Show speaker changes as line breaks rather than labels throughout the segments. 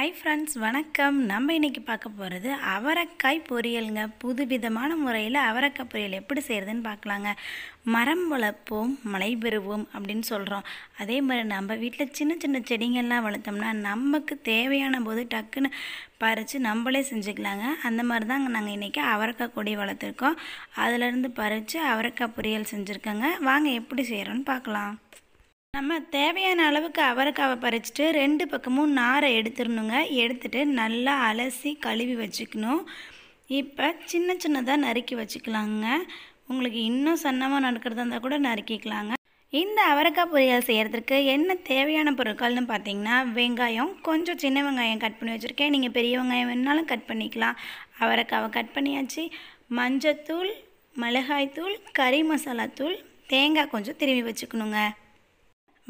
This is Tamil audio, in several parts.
ஹை ஃப்ரெண்ட்ஸ் வணக்கம் நம்ம இன்றைக்கி பார்க்க போகிறது அவரக்காய் பொரியலுங்க புதுவிதமான முறையில் அவரக்காய் பொரியல் எப்படி செய்கிறதுன்னு பார்க்கலாங்க மரம் வளர்ப்போம் மழை பெறுவோம் அப்படின்னு சொல்கிறோம் அதே மாதிரி நம்ம வீட்டில் சின்ன சின்ன செடிங்கள்லாம் வளர்த்தோம்னா நமக்கு தேவையான போது டக்குன்னு பறித்து நம்மளே செஞ்சுக்கலாங்க அந்த மாதிரி தாங்க நாங்கள் இன்றைக்கி அவரக்காய் கொடி வளர்த்துருக்கோம் அதிலேருந்து பறித்து அவரக்காய் பொரியல் செஞ்சுருக்கோங்க வாங்க எப்படி செய்கிறோன்னு பார்க்கலாம் நம்ம தேவையான அளவுக்கு அவரைக்காவை பறிச்சிட்டு ரெண்டு பக்கமும் நாரை எடுத்துடணுங்க எடுத்துட்டு நல்லா அலசி கழுவி வச்சுக்கணும் இப்போ சின்ன சின்னதாக நறுக்கி வச்சுக்கலாங்க உங்களுக்கு இன்னும் சன்னமாக நடக்கிறதா இருந்தால் கூட நறுக்கிக்கலாங்க இந்த அவரைக்காய் பொரியல் செய்கிறதுக்கு என்ன தேவையான பொருட்கள்னு பார்த்தீங்கன்னா வெங்காயம் கொஞ்சம் சின்ன வெங்காயம் கட் பண்ணி வச்சுருக்கேன் நீங்கள் பெரிய வெங்காயம் வேணுனாலும் கட் பண்ணிக்கலாம் அவரைக்காவை கட் பண்ணியாச்சு மஞ்சத்தூள் மிளகாய்த்தூள் கறி மசாலா தூள் தேங்காய் கொஞ்சம் திரும்பி வச்சுக்கணுங்க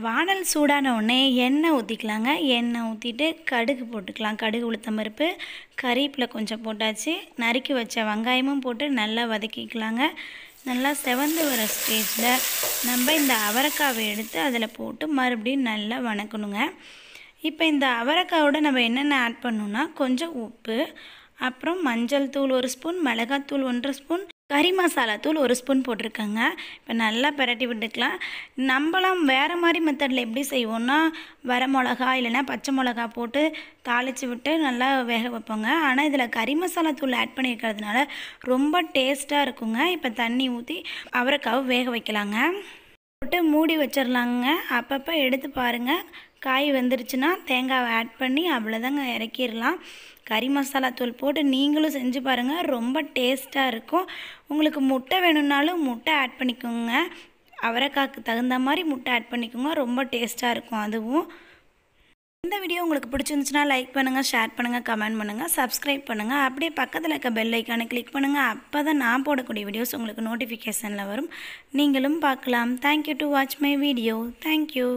வானல் சூடான உடனே எண்ணெய் ஊற்றிக்கலாங்க எண்ணெய் ஊற்றிட்டு கடுகு போட்டுக்கலாம் கடுகு உளுத்தம் பருப்பு கறிப்பில் கொஞ்சம் போட்டாச்சு நறுக்கி வச்ச வெங்காயமும் போட்டு நல்லா வதக்கிக்கலாங்க நல்லா செவந்து வர ஸ்டேஜில் நம்ம இந்த அவரைக்காவை எடுத்து அதில் போட்டு மறுபடியும் நல்லா வணக்கணுங்க இப்போ இந்த அவரைக்காவோட நம்ம என்னென்ன ஆட் பண்ணணுன்னா கொஞ்சம் உப்பு அப்புறம் மஞ்சள் தூள் ஒரு ஸ்பூன் மிளகாத்தூள் ஒன்றரை ஸ்பூன் கறி மசாலா தூள் ஒரு ஸ்பூன் போட்டிருக்கேங்க இப்போ நல்லா பரட்டி விட்டுக்கலாம் நம்மளாம் வேறு மாதிரி மெத்தடில் எப்படி செய்வோம்னா வர மிளகா இல்லைன்னா பச்சை மிளகா போட்டு தாளித்து விட்டு நல்லா வேக வைப்போங்க ஆனால் இதில் கறி மசாலா தூள் ஆட் பண்ணியிருக்கிறதுனால ரொம்ப டேஸ்ட்டாக இருக்குங்க இப்போ தண்ணி ஊற்றி அவரைக்காவை வேக வைக்கலாங்க போட்டு மூடி வச்சிடலாங்க அப்பப்போ எடுத்து பாருங்கள் காய் வந்துருச்சுன்னா தேங்காவை ஆட் பண்ணி அவ்வளோதாங்க இறக்கிடலாம் கறி மசாலா தூள் போட்டு நீங்களும் செஞ்சு பாருங்கள் ரொம்ப டேஸ்ட்டாக இருக்கும் உங்களுக்கு முட்டை வேணும்னாலும் முட்டை ஆட் பண்ணிக்கோங்க அவரைக்காய்க்கு தகுந்த மாதிரி முட்டை ஆட் பண்ணிக்கோங்க ரொம்ப டேஸ்ட்டாக இருக்கும் அதுவும் இந்த வீடியோ உங்களுக்கு பிடிச்சிருந்துச்சுன்னா லைக் பண்ணுங்கள் ஷேர் பண்ணுங்கள் கமெண்ட் பண்ணுங்கள் சப்ஸ்கிரைப் பண்ணுங்கள் அப்படியே பக்கத்தில் இருக்க பெல் ஐக்கானை கிளிக் பண்ணுங்கள் அப்போ தான் நான் போடக்கூடிய வீடியோஸ் உங்களுக்கு நோட்டிஃபிகேஷனில் வரும் நீங்களும் பார்க்கலாம் thank you to watch my video thank you